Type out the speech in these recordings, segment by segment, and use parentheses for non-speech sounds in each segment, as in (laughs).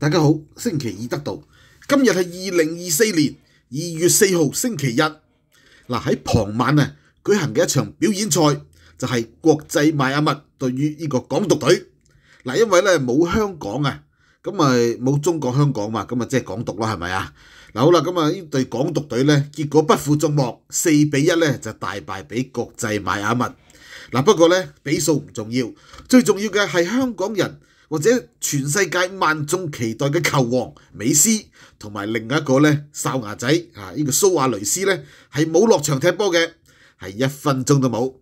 大家好，星期二得到，今日系二零二四年二月四号星期日。嗱喺傍晚啊举行嘅一场表演赛，就系国际迈阿密对于呢个港独队。嗱，因为咧冇香港啊，咁咪冇中国香港嘛，咁啊即系港独啦，系咪啊？嗱好啦，咁啊呢队港独队咧，结果不负众望，四比一咧就大败俾国际迈阿密。嗱不过咧，比数唔重要，最重要嘅系香港人。或者全世界萬眾期待嘅球王美斯，同埋另一個咧哨牙仔啊呢個蘇亚雷斯咧係冇落場踢波嘅，係一分鐘都冇。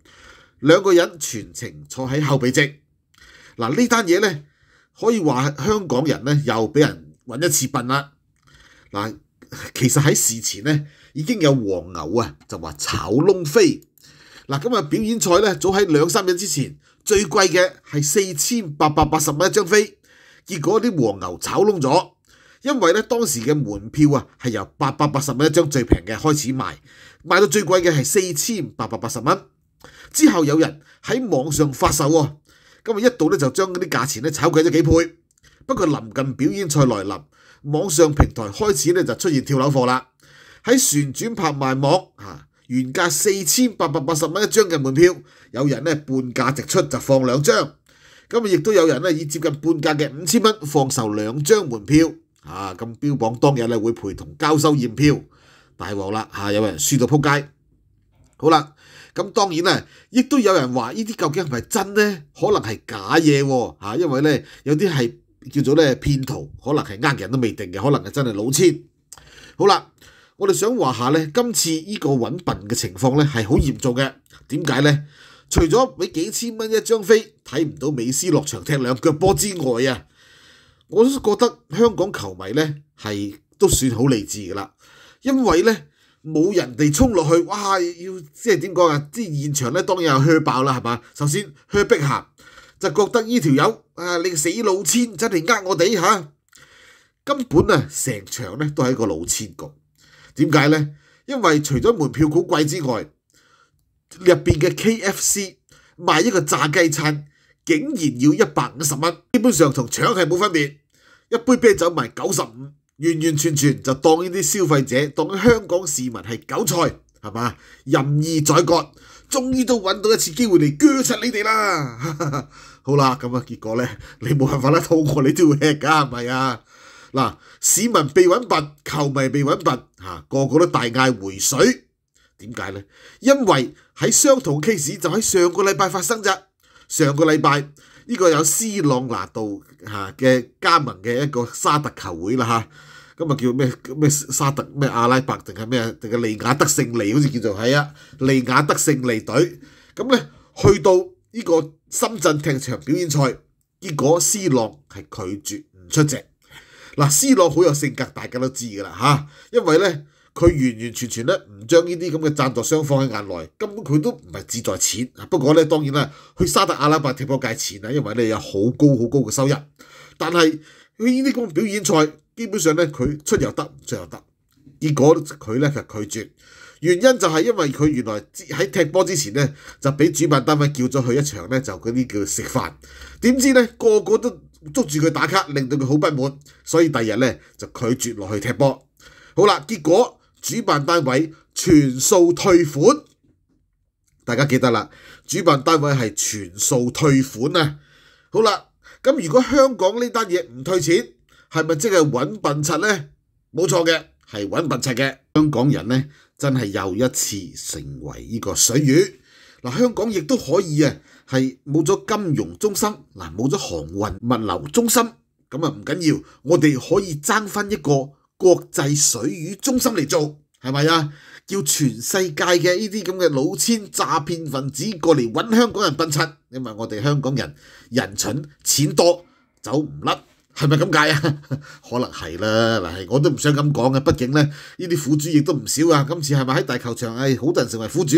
兩個人全程坐喺後備席。嗱呢單嘢咧可以話香港人咧又俾人揾一次笨啦。嗱，其實喺事前咧已經有黃牛啊就話炒窿飛。嗱咁啊表演賽咧早喺兩三日之前。最貴嘅係四千八百八十蚊一張飛，結果啲黃牛炒窿咗，因為咧當時嘅門票啊係由八百八十蚊一張最平嘅開始賣，賣到最貴嘅係四千八百八十蚊。之後有人喺網上發售喎，咁啊一到咧就將嗰啲價錢咧炒贵咗幾倍。不過臨近表演賽來臨，網上平台開始咧就出現跳樓貨啦，喺旋轉拍賣網原價四千八百八十蚊一張嘅門票，有人咧半價直出就放兩張，咁啊亦都有人咧以接近半價嘅五千蚊放售兩張門票，啊咁標榜當日咧會陪同交收驗票，大鑊啦嚇！有人輸到撲街，好啦，咁當然啦，亦都有人話呢啲究竟係咪真咧？可能係假嘢喎嚇，因為咧有啲係叫做咧騙徒，可能係呃人都未定嘅，可能係真係老千，好啦。我哋想話下呢，今次呢個揾笨嘅情況呢係好嚴重嘅。點解呢？除咗俾幾千蚊一張飛睇唔到美斯落場踢兩腳波之外啊，我都覺得香港球迷呢係都算好理智噶啦。因為呢。冇人哋衝落去，哇！要即係點講啊？知現場呢，當然有靴爆啦，係嘛？首先靴碧俠就覺得呢條友啊，你死老千真係呃我哋嚇，根本啊成場呢都係一個老千局。點解呢？因為除咗門票好貴之外，入面嘅 KFC 賣一個炸雞餐竟然要一百五十蚊，基本上同搶係冇分別。一杯啤酒賣九十五，完完全全就當呢啲消費者當香港市民係韭菜，係嘛？任意宰割，終於都揾到一次機會嚟鋸實你哋啦！(laughs) 好啦，咁啊結果呢，你冇辦法啦，肚過你都要吃㗎，係咪啊？呀！嗱，市民被揾笨，球迷被揾笨，嚇個個都大嗌回水。點解呢？因為喺相同 case 就喺上個禮拜發生咋。上個禮拜呢個有斯朗拿度嚇嘅加盟嘅一個沙特球會啦，嚇咁啊叫咩咩沙特咩阿拉伯定係咩定係利雅德勝利，好似叫做係啊利雅德勝利隊。咁咧去到呢個深圳踢場表演賽，結果斯朗係拒絕唔出席。嗱，C 朗好有性格，大家都知噶啦嚇，因為咧佢完完全全咧唔將呢啲咁嘅贊助商放喺眼內，根本佢都唔係志在錢不過咧，當然啦，去沙特阿拉伯踢波界錢啊，因為咧有好高好高嘅收入。但係佢呢啲咁嘅表演賽，基本上咧佢出又得，唔出又得。結果佢咧就拒絕，原因就係因為佢原來喺踢波之前咧就俾主辦單位叫咗去一場咧就嗰啲叫食飯，點知咧個個都。捉住佢打卡，令到佢好不滿，所以第二日咧就拒絕落去踢波。好啦，結果主辦單位全數退款。大家記得啦，主辦單位係全數退款啊！好啦，咁如果香港呢單嘢唔退錢，係咪即係揾笨柒呢？冇錯嘅，係揾笨柒嘅。香港人呢，真係又一次成為呢個水魚。嗱，香港亦都可以啊，系冇咗金融中心，嗱冇咗航运物流中心，咁啊唔緊要，我哋可以爭翻一個國際水魚中心嚟做，係咪啊？叫全世界嘅呢啲咁嘅老千詐騙分子過嚟揾香港人笨柒，因為我哋香港人人蠢錢多，走唔甩。系咪咁解啊？(laughs) 可能係啦。嗱，我都唔想咁講嘅，畢竟咧，呢啲苦主亦都唔少啊。今次係咪喺大球場？誒，好多人成為苦主。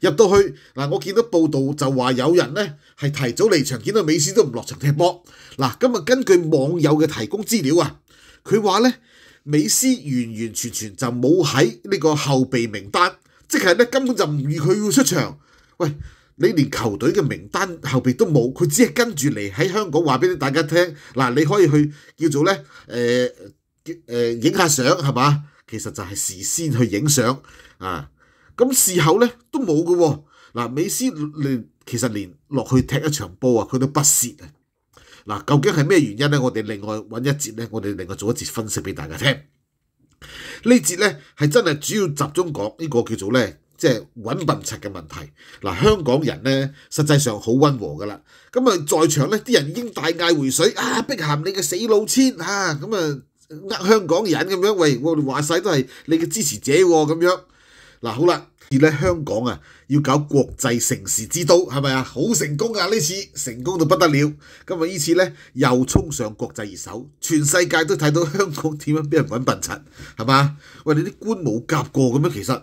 入到去嗱，我見到報道就話有人咧係提早離場，見到美斯都唔落場踢波。嗱，今日根據網友嘅提供資料啊，佢話咧美斯完完全全就冇喺呢個後備名單，即係咧根本就唔預佢要出場。喂！你連球隊嘅名單後邊都冇，佢只係跟住嚟喺香港話俾大家聽。嗱，你可以去叫做咧，誒，誒影下相係嘛？其實就係事先去影相啊。咁事後咧都冇嘅喎。嗱，美斯連其實連落去踢一場波啊，佢都不屑啊。嗱，究竟係咩原因咧？我哋另外揾一節咧，我哋另外做一節分析俾大家聽。呢節咧係真係主要集中講呢個叫做咧。即係揾笨柒嘅問題，嗱香港人咧實際上好温和噶啦，咁啊在場咧啲人已經大嗌回水啊，碧咸你嘅死路千啊，咁啊呃香港人咁樣，喂，我哋話曬都係你嘅支持者喎咁樣，嗱好啦，而咧香港啊要搞國際城市之都係咪啊好成功啊呢次成功到不得了，咁啊呢次咧又衝上國際熱搜，全世界都睇到香港點樣俾人揾笨柒係嘛？喂，你啲官冇夾過咁樣其實。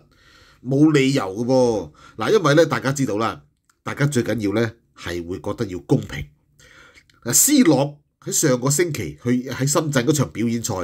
冇理由嘅喎。嗱，因為咧，大家知道啦，大家最緊要咧係會覺得要公平。嗱斯朗喺上個星期去喺深圳嗰場表演賽，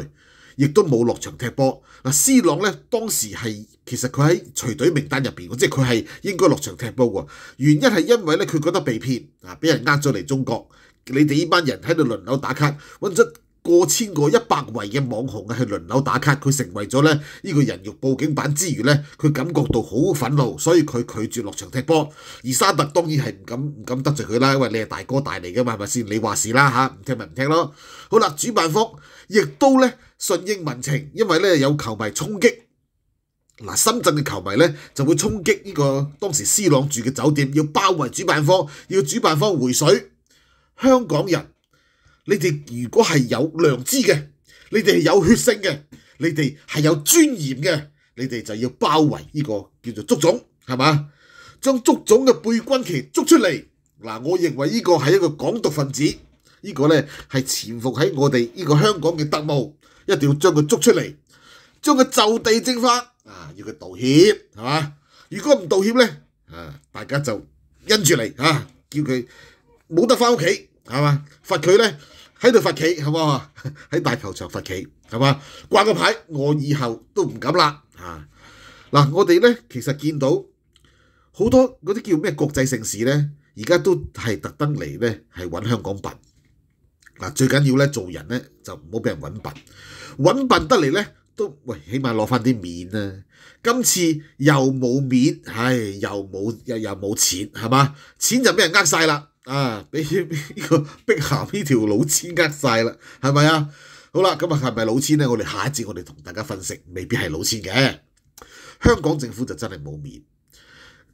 亦都冇落場踢波。嗱斯朗咧當時係其實佢喺隊名單入面，即係佢係應該落場踢波喎。原因係因為咧佢覺得被騙，啊，俾人呃咗嚟中國，你哋呢班人喺度輪流打卡，揾咗。過千個一百位嘅網紅啊，係輪流打卡，佢成為咗咧呢個人肉報警版之餘咧，佢感覺到好憤怒，所以佢拒絕落場踢波。而沙特當然係唔敢唔敢得罪佢啦，因為你係大哥大嚟噶嘛，係咪先？你話事啦嚇，唔聽咪唔聽咯。好啦，主辦方亦都咧順應民情，因為咧有球迷衝擊，嗱深圳嘅球迷咧就會衝擊呢個當時斯朗住嘅酒店，要包圍主辦方，要主辦方回水。香港人。你哋如果係有良知嘅，你哋係有血性嘅，你哋係有尊嚴嘅，你哋就要包圍呢個叫做足總，係嘛？將足總嘅背軍旗捉出嚟嗱，我認為呢個係一個港獨分子，呢個咧係潛伏喺我哋呢個香港嘅特務，一定要將佢捉出嚟，將佢就地正法啊！要佢道歉係嘛？如果唔道歉咧啊，大家就因住嚟啊，叫佢冇得翻屋企。系嘛？罰佢咧喺度罰企，好唔好喺大球場罰企，係嘛？掛個牌，我以後都唔敢啦。啊！嗱，我哋咧其實見到好多嗰啲叫咩國際城市咧，而家都係特登嚟咧，係揾香港笨。嗱，最緊要咧做人咧就唔好俾人揾笨，揾笨得嚟咧都喂，起碼攞翻啲面啦。今次又冇面，唉，又冇又又冇錢，係嘛？錢就俾人呃曬啦。啊！俾 (laughs) 呢個碧咸呢條老千呃晒啦，係咪啊？好啦，咁啊係咪老千呢？我哋下一節我哋同大家分析，未必係老千嘅。香港政府就真係冇面。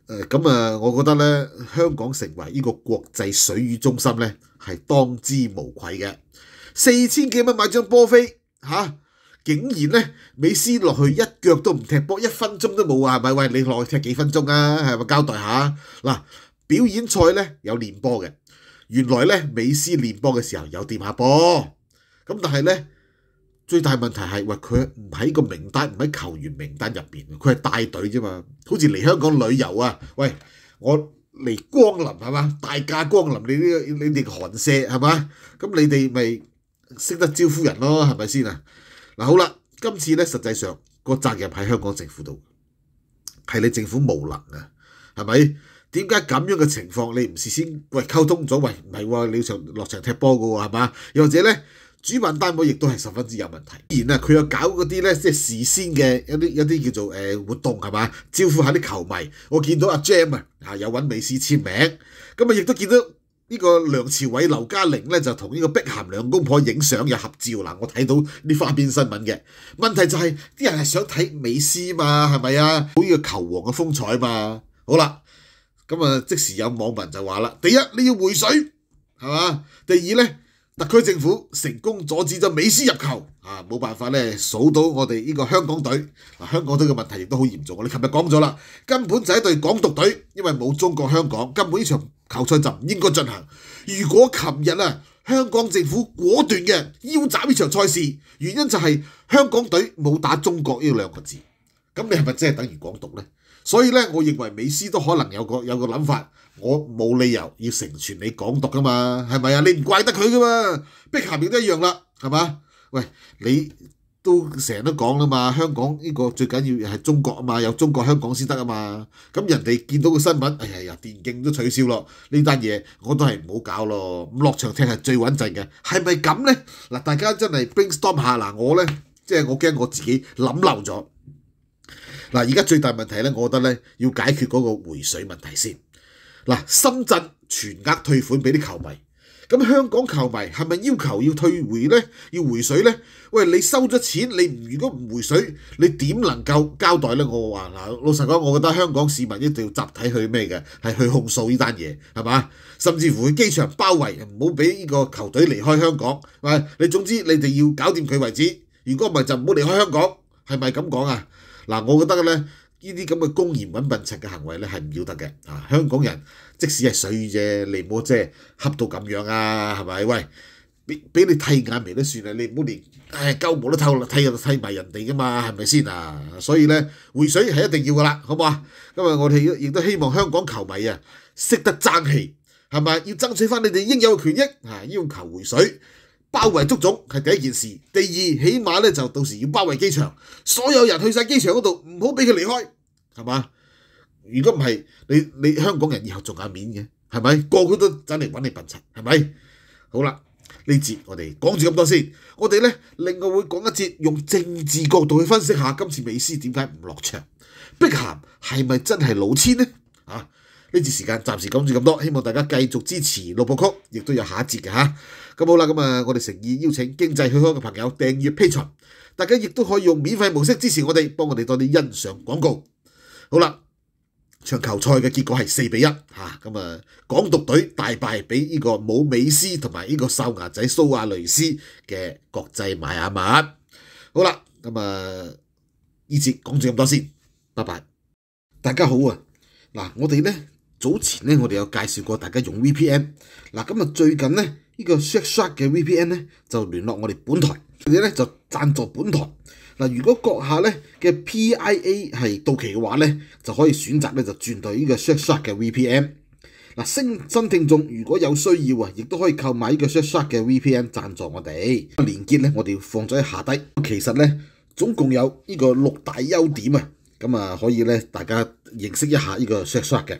誒咁啊，我覺得呢，香港成為呢個國際水域中心呢，係當之無愧嘅。四千幾蚊買張波飛嚇，竟然呢，美斯落去一腳都唔踢波，一分鐘都冇啊？係咪？喂，你落去踢幾分鐘啊？係咪交代下嗱？表演賽咧有練波嘅，原來咧美斯練波嘅時候有掂下波，咁但係咧最大問題係喂佢唔喺個名單，唔喺球員名單入边，佢係帶隊啫嘛，好似嚟香港旅遊啊，喂我嚟光臨係嘛，大驾光臨你呢，你哋寒舍係嘛，咁你哋咪識得招呼人咯係咪先啊？嗱好啦，今次咧實際上個責任喺香港政府度，係你政府無能啊，係咪？點解咁樣嘅情況你唔事先喂溝通咗？喂唔係喎，你場落場踢波嘅喎係嘛？又或者咧，主辦單位亦都係十分之有問題。然啊，佢又搞嗰啲咧，即係事先嘅一啲一啲叫做誒活動係嘛，招呼下啲球迷。我見到阿 Jam 啊，有揾美斯簽名。咁啊，亦都見到呢個梁朝偉、劉嘉玲咧，就同呢個碧咸兩公婆影相有合照嗱。我睇到啲花邊新聞嘅問題就係啲人係想睇美斯嘛係咪啊？呢個球王嘅風采嘛。好啦。咁啊！即時有網民就話啦：，第一你要回水，係嘛？第二咧，特區政府成功阻止咗美斯入球，啊冇辦法咧，數到我哋呢個香港隊。嗱，香港隊嘅問題亦都好嚴重。我哋琴日講咗啦，根本就係一隊港獨隊，因為冇中國香港，根本呢場球賽就唔應該進行。如果琴日啊，香港政府果斷嘅腰斬呢場賽事，原因就係香港隊冇打中國呢兩個字，咁你係咪真係等於港獨咧？所以咧，我認為美斯都可能有個有個諗法，我冇理由要成全你港獨噶嘛，係咪啊？你唔怪得佢噶嘛，碧咸亦都一樣啦，係嘛？喂，你都成日都講啦嘛，香港呢個最緊要係中國啊嘛，有中國香港先得啊嘛。咁人哋見到個新聞，哎呀呀，電競都取消咯，呢單嘢我都係唔好搞咯。咁落場踢係最穩陣嘅，係咪咁咧？嗱，大家真係 brainstorm 下嗱，我咧即係我驚我自己諗漏咗。嗱，而家最大問題咧，我覺得咧要解決嗰個回水問題先。嗱，深圳全額退款俾啲球迷，咁香港球迷係咪要求要退回咧？要回水咧？喂，你收咗錢，你唔如果唔回水，你點能夠交代咧？我話嗱，老實講，我覺得香港市民一定要集體去咩嘅？係去控訴呢單嘢係嘛？甚至乎去機場包圍，唔好俾呢個球隊離開香港。喂，你總之你哋要搞掂佢為止。如果唔係就唔好離開香港，係咪咁講啊？嗱，我覺得咧，呢啲咁嘅公然揾笨情嘅行為咧係唔要得嘅啊！香港人即使係水啫，你唔好即係恰到咁樣啊，係咪喂？俾俾你剃眼眉都算啦，你唔好連唉鳩毛都偷啦，剃又埋人哋噶嘛，係咪先啊？所以咧，回水係一定要噶啦，好唔好啊？今日我哋亦都希望香港球迷啊，識得爭氣，係咪？要爭取翻你哋應有嘅權益啊，要求回水。包圍足總係第一件事，第二起碼咧就到時要包圍機場，所有人去曬機場嗰度，唔好俾佢離開，係嘛？如果唔係，你你香港人以後仲有面嘅，係咪？個個都走嚟揾你笨柒，係咪？好啦，呢節我哋講住咁多先，我哋咧另外會講一節，用政治角度去分析下今次美斯點解唔落場，碧咸係咪真係老千咧？啊！呢節時間暫時講住咁多，希望大家繼續支持《六部曲》，亦都有下一節嘅嚇。咁好啦，咁啊，我哋誠意邀請經濟區可嘅朋友訂閲 o n 大家亦都可以用免費模式支持我哋，幫我哋多啲欣賞廣告。好啦，場球賽嘅結果係四比一嚇，咁啊，港獨隊大敗俾呢個冇美斯同埋呢個瘦牙仔蘇亞雷斯嘅國際買亞馬。好啦，咁啊，呢節講住咁多先，拜拜。大家好啊，嗱，我哋咧。早前咧，我哋有介紹過大家用 VPN。嗱，咁啊，最近咧，呢個 Shackshot 嘅 VPN 咧就聯絡我哋本台，佢哋咧就贊助本台。嗱，如果閣下咧嘅 PIA 係到期嘅話咧，就可以選擇咧就轉到呢個 Shackshot 嘅 VPN。嗱，新新聽眾如果有需要啊，亦都可以購買呢個 Shackshot 嘅 VPN 贊助我哋。連結咧，我哋放咗喺下低。其實咧，總共有呢個六大優點啊，咁啊可以咧大家認識一下呢個 Shackshot 嘅。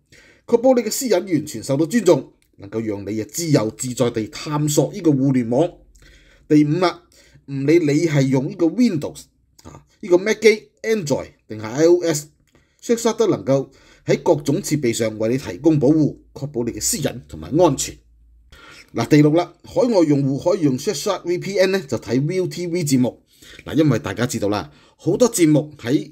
确保你嘅私隐完全受到尊重，能够让你啊自由自在地探索呢个互联网。第五啦，唔理你系用呢个 Windows 啊，呢个 Mac 机、Android 定系 iOS，Shadow 都能够喺各种设备上为你提供保护，确保你嘅私隐同埋安全。嗱，第六啦，海外用户可以用 s h a h o t VPN 咧，就睇 v e u TV 节目。嗱，因为大家知道啦，好多节目喺